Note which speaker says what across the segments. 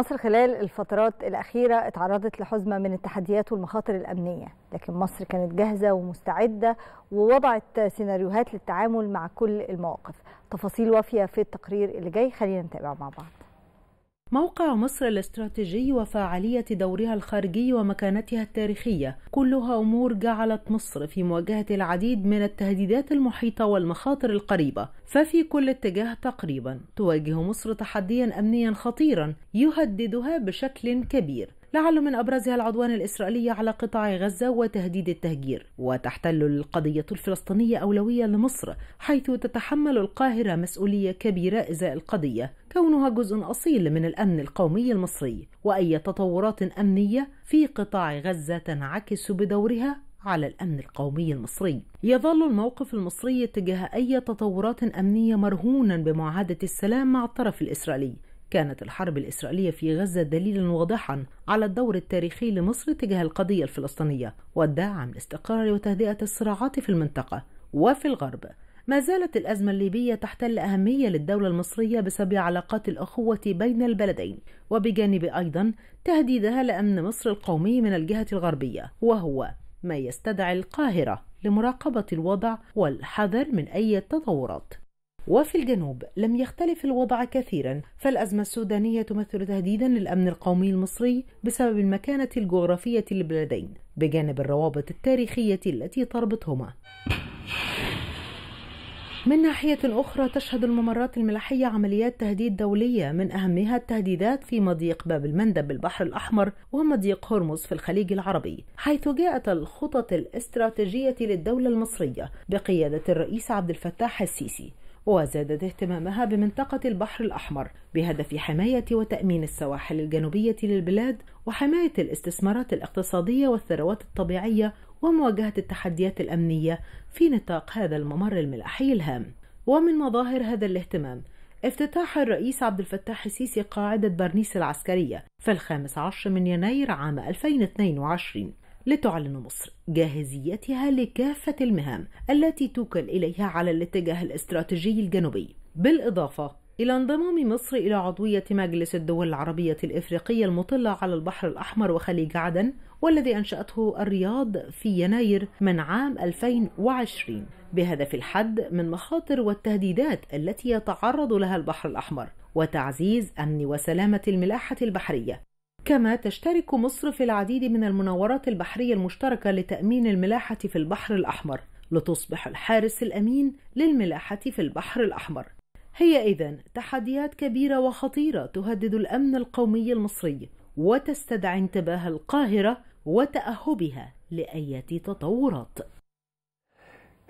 Speaker 1: مصر خلال الفترات الأخيرة اتعرضت لحزمة من التحديات والمخاطر الأمنية لكن مصر كانت جاهزة ومستعدة ووضعت سيناريوهات للتعامل مع كل المواقف تفاصيل وافية في التقرير اللي جاي خلينا نتابع مع بعض موقع مصر الاستراتيجي وفاعلية دورها الخارجي ومكانتها التاريخية كلها أمور جعلت مصر في مواجهة العديد من التهديدات المحيطة والمخاطر القريبة ففي كل اتجاه تقريبا تواجه مصر تحديا أمنيا خطيرا يهددها بشكل كبير لعل من أبرزها العدوان الإسرائيلي على قطاع غزة وتهديد التهجير وتحتل القضية الفلسطينية أولوية لمصر حيث تتحمل القاهرة مسؤولية كبيرة إزاء القضية كونها جزء أصيل من الأمن القومي المصري وأي تطورات أمنية في قطاع غزة تنعكس بدورها على الأمن القومي المصري. يظل الموقف المصري تجاه أي تطورات أمنية مرهونا بمعاهدة السلام مع الطرف الإسرائيلي، كانت الحرب الإسرائيلية في غزة دليلا واضحا على الدور التاريخي لمصر تجاه القضية الفلسطينية والدعم لاستقرار وتهدئة الصراعات في المنطقة وفي الغرب ما زالت الأزمة الليبية تحتل أهمية للدولة المصرية بسبب علاقات الأخوة بين البلدين وبجانب أيضا تهديدها لأمن مصر القومي من الجهة الغربية وهو ما يستدعي القاهرة لمراقبة الوضع والحذر من أي تطورات وفي الجنوب لم يختلف الوضع كثيرا فالأزمة السودانية تمثل تهديدا للأمن القومي المصري بسبب المكانة الجغرافية للبلدين بجانب الروابط التاريخية التي تربطهما من ناحية أخرى تشهد الممرات الملاحية عمليات تهديد دولية من أهمها التهديدات في مضيق باب المندب بالبحر الأحمر ومضيق هرمز في الخليج العربي حيث جاءت الخطط الاستراتيجية للدولة المصرية بقيادة الرئيس عبد الفتاح السيسي وزادت اهتمامها بمنطقة البحر الأحمر بهدف حماية وتأمين السواحل الجنوبية للبلاد وحماية الاستثمارات الاقتصادية والثروات الطبيعية ومواجهة التحديات الأمنية في نطاق هذا الممر الملاحي الهام. ومن مظاهر هذا الاهتمام افتتاح الرئيس عبد الفتاح السيسي قاعدة برنيس العسكرية في الخامس عشر من يناير عام 2022 لتعلن مصر جاهزيتها لكافة المهام التي توكل إليها على الاتجاه الاستراتيجي الجنوبي بالإضافة إلى انضمام مصر إلى عضوية مجلس الدول العربية الإفريقية المطلة على البحر الأحمر وخليج عدن والذي أنشأته الرياض في يناير من عام 2020 بهدف الحد من مخاطر والتهديدات التي يتعرض لها البحر الأحمر وتعزيز أمن وسلامة الملاحة البحرية كما تشترك مصر في العديد من المناورات البحرية المشتركة لتأمين الملاحة في البحر الأحمر لتصبح الحارس الأمين للملاحة في البحر الأحمر هي إذا تحديات كبيرة وخطيرة تهدد الأمن القومي المصري وتستدعي انتباه القاهرة وتأهبها لأية
Speaker 2: تطورات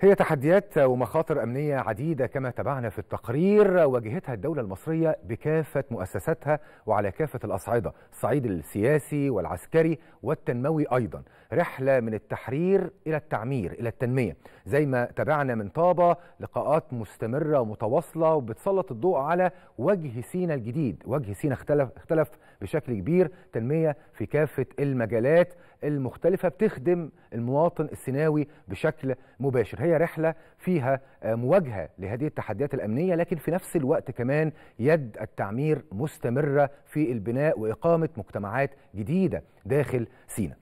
Speaker 2: هي تحديات ومخاطر أمنية عديدة كما تابعنا في التقرير واجهتها الدولة المصرية بكافة مؤسساتها وعلى كافة الأصعدة الصعيد السياسي والعسكري والتنموي أيضا رحلة من التحرير إلى التعمير إلى التنمية زي ما تابعنا من طابة لقاءات مستمرة ومتواصلة وبتسلط الضوء على وجه سينا الجديد وجه سينا اختلف, اختلف بشكل كبير تنمية في كافة المجالات المختلفة بتخدم المواطن السيناوي بشكل مباشر هي رحله فيها آه، مواجهه لهذه التحديات الامنيه لكن في نفس الوقت كمان يد التعمير مستمره في البناء واقامه مجتمعات جديده داخل سيناء